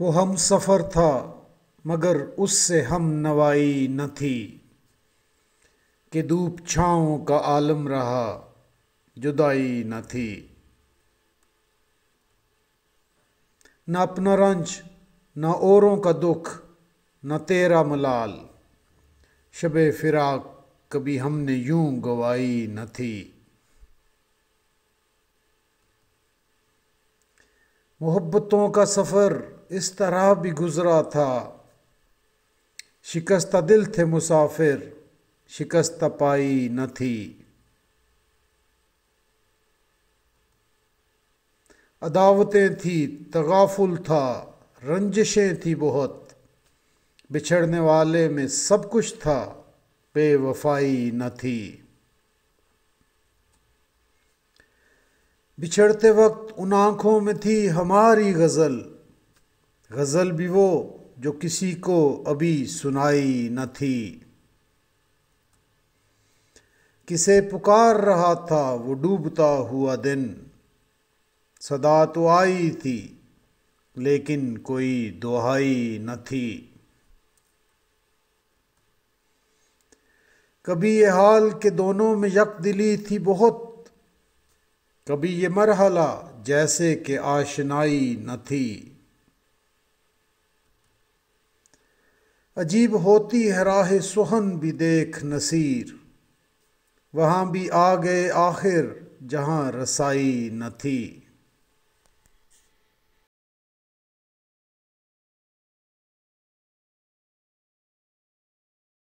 वो हम सफ़र था मगर उससे हम नवाई न थी कि धूप छाओं का आलम रहा जुदाई न थी न अपना रंज न औरों का दुख न तेरा मलाल शब फिराक कभी हमने यूं गवाई न थी मोहब्बतों का सफ़र इस तरह भी गुज़रा था शिकस्त दिल थे मुसाफिर शिकस्त पाई न थी अदावतें थी तगाफुल था रंजिशें थी बहुत बिछड़ने वाले में सब कुछ था बेवफाई न थी बिछड़ते वक्त उन आँखों में थी हमारी गज़ल गज़ल भी वो जो किसी को अभी सुनाई न थी किसे पुकार रहा था वो डूबता हुआ दिन सदा तो आई थी लेकिन कोई दोहाई न थी कभी ये हाल के दोनों में यक दिली थी बहुत कभी ये मरहला जैसे कि आशनाई न थी अजीब होती है राह सुहन भी देख नसीर वहाँ भी आ गए आखिर जहाँ रसाई न थी